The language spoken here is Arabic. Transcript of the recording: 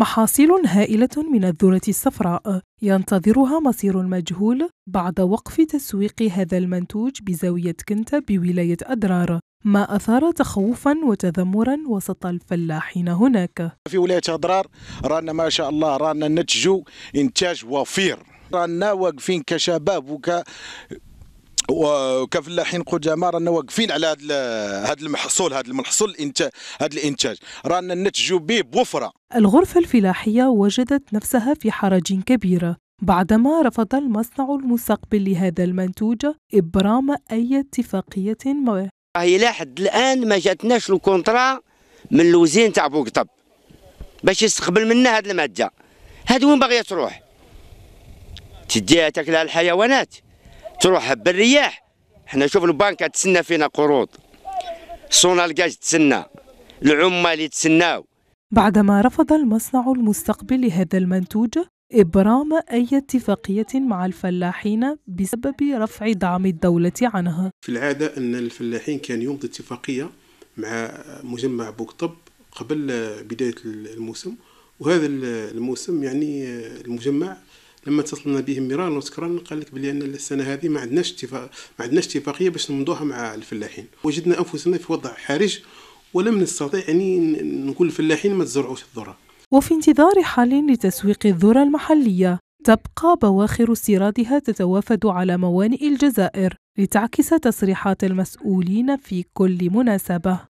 محاصيل هائلة من الذرة الصفراء ينتظرها مصير مجهول بعد وقف تسويق هذا المنتوج بزاوية كنتا بولاية أدرار ما أثار تخوفا وتذمرا وسط الفلاحين هناك في ولاية أدرار رانا ما شاء الله رانا نتجو إنتاج وفير رانا واقفين كشباب وك وكفلاحين قدامى رانا واقفين على هذا هذا المحصول هذا المحصول الانتاج هذا الانتاج رانا ننتجوا به بوفره الغرفه الفلاحيه وجدت نفسها في حرج كبير بعدما رفض المصنع المستقبل لهذا المنتوج ابرام اي اتفاقيه ما هي لحد الان ما جاتناش الكونترا من الوزين تاع بوقطب باش يستقبل منا هذه الماده هذه وين باغيه تروح تديها تاكلها الحيوانات تروح بالرياح حنا شوف البنكة تسنى فينا قروض سونالكاج تسنى العمال يتسناو بعدما رفض المصنع المستقبل لهذا المنتوج إبرام أي اتفاقية مع الفلاحين بسبب رفع دعم الدولة عنها في العادة أن الفلاحين كان يمضي اتفاقية مع مجمع بوكطب قبل بداية الموسم وهذا الموسم يعني المجمع لما اتصلنا بهم مرارا وتكرارا قال لك بلي ان السنه هذه ما عندناش اتفاق ما عندناش اتفاقيه باش نمضوها مع الفلاحين وجدنا انفسنا في وضع حرج ولم نستطيع يعني نقول للفلاحين ما تزرعوش الذره وفي انتظار حل لتسويق الذره المحليه تبقى بواخر استيرادها تتوافد على موانئ الجزائر لتعكس تصريحات المسؤولين في كل مناسبه